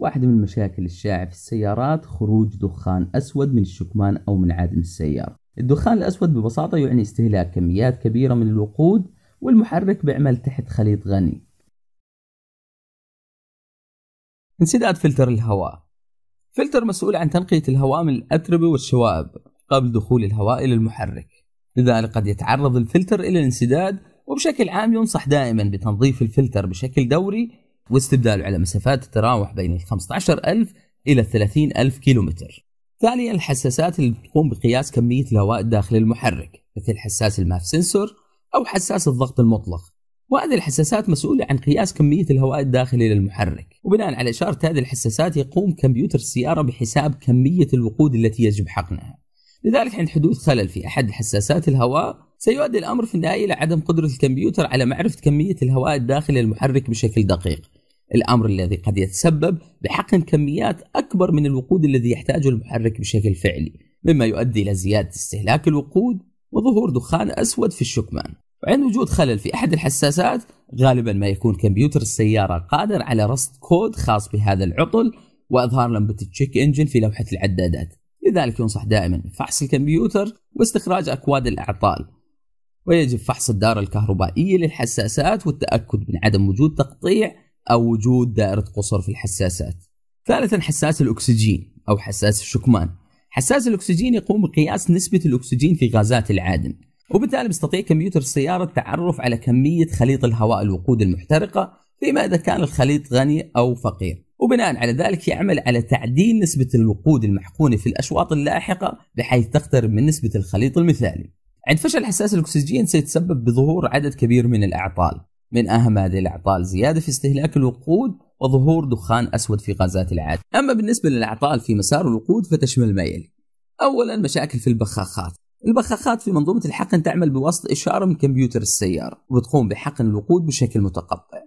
واحدة من المشاكل الشائعة في السيارات خروج دخان أسود من الشكمان أو من عادم السيارة الدخان الأسود ببساطة يعني استهلاك كميات كبيرة من الوقود والمحرك بيعمل تحت خليط غني انسداد فلتر الهواء فلتر مسؤول عن تنقية الهواء من الأتربة والشوائب قبل دخول الهواء إلى المحرك لذلك قد يتعرض الفلتر إلى الانسداد وبشكل عام ينصح دائما بتنظيف الفلتر بشكل دوري واستبداله على مسافات تتراوح بين ال 15000 إلى 30000 كيلومتر. ثانيا الحساسات اللي بتقوم بقياس كمية الهواء الداخل المحرك مثل حساس الماف سنسور أو حساس الضغط المطلق وهذه الحساسات مسؤولة عن قياس كمية الهواء الداخلي للمحرك وبناء على إشارة هذه الحساسات يقوم كمبيوتر السيارة بحساب كمية الوقود التي يجب حقنها لذلك عند حدوث خلل في أحد حساسات الهواء سيؤدي الأمر في النهاية إلى عدم قدرة الكمبيوتر على معرفة كمية الهواء الداخلي للمحرك بشكل دقيق الأمر الذي قد يتسبب بحقن كميات أكبر من الوقود الذي يحتاجه المحرك بشكل فعلي مما يؤدي إلى زيادة استهلاك الوقود وظهور دخان أسود في الشكمان وعند وجود خلل في أحد الحساسات غالبا ما يكون كمبيوتر السيارة قادر على رصد كود خاص بهذا العطل وإظهار لمبة التشيك إنجن في لوحة العدادات لذلك ينصح دائما بفحص الكمبيوتر واستخراج أكواد الأعطال ويجب فحص الدارة الكهربائية للحساسات والتأكد من عدم وجود تقطيع أو وجود دائرة قصر في الحساسات ثالثا حساس الأكسجين أو حساس الشكمان حساس الأكسجين يقوم بقياس نسبة الأكسجين في غازات العادم وبالتالي بيستطيع كمبيوتر السيارة التعرف على كمية خليط الهواء الوقود المحترقة فيما إذا كان الخليط غني أو فقير وبناء على ذلك يعمل على تعديل نسبة الوقود المحقونة في الأشواط اللاحقة بحيث تقترب من نسبة الخليط المثالي عند فشل حساس الأكسجين سيتسبب بظهور عدد كبير من الأعطال من أهم هذه الأعطال زيادة في استهلاك الوقود وظهور دخان أسود في غازات العادة أما بالنسبة للأعطال في مسار الوقود فتشمل ما يلي أولا مشاكل في البخاخات البخاخات في منظومة الحقن تعمل بواسطة إشارة من كمبيوتر السيارة وتقوم بحقن الوقود بشكل متقطع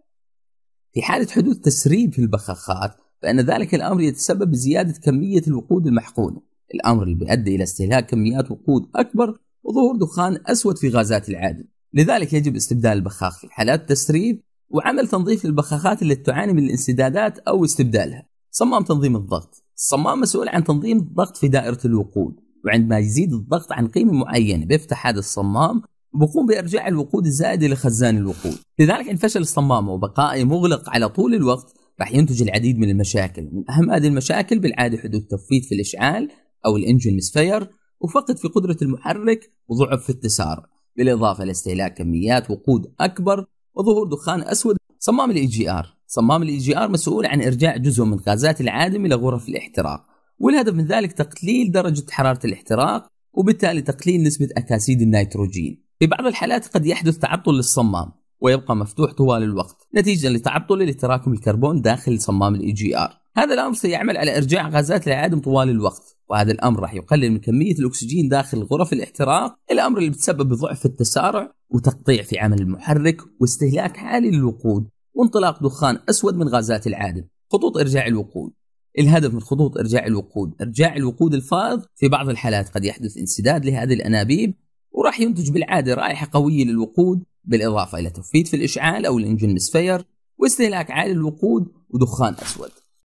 في حالة حدوث تسريب في البخاخات فإن ذلك الأمر يتسبب بزيادة كمية الوقود المحقونة الأمر اللي بيؤدي إلى استهلاك كميات وقود أكبر وظهور دخان أسود في غازات العاده. لذلك يجب استبدال البخاخ في حالات تسريب وعمل تنظيف للبخاخات التي تعاني من الانسدادات أو استبدالها صمام تنظيم الضغط الصمام مسؤول عن تنظيم الضغط في دائرة الوقود وعندما يزيد الضغط عن قيمة معينة بيفتح هذا الصمام وبقوم بإرجاع الوقود إلى لخزان الوقود لذلك عند فشل الصمام وبقائه مغلق على طول الوقت راح ينتج العديد من المشاكل من أهم هذه المشاكل بالعادة حدوث تفويت في الإشعال أو الإنجن مسفير وفقد في قدرة المحرك وضعف في التسارع بالاضافه لاستهلاك كميات وقود اكبر وظهور دخان اسود صمام الاي جي e ار صمام الاي جي e ار مسؤول عن ارجاع جزء من غازات العادم الى غرف الاحتراق والهدف من ذلك تقليل درجه حراره الاحتراق وبالتالي تقليل نسبه اكاسيد النيتروجين في بعض الحالات قد يحدث تعطل للصمام ويبقى مفتوح طوال الوقت نتيجه لتعطل لتراكم الكربون داخل صمام الاي جي e ار هذا الامر سيعمل على ارجاع غازات العادم طوال الوقت وهذا الامر راح يقلل من كميه الاكسجين داخل غرف الاحتراق الامر اللي بتسبب بضعف التسارع وتقطيع في عمل المحرك واستهلاك عالي للوقود وانطلاق دخان اسود من غازات العادم خطوط ارجاع الوقود الهدف من خطوط ارجاع الوقود ارجاع الوقود الفائض في بعض الحالات قد يحدث انسداد لهذه الانابيب وراح ينتج بالعاده رائحه قويه للوقود بالاضافه الى تفويت في الاشعال او الانجن سفير واستهلاك عالي للوقود ودخان اسود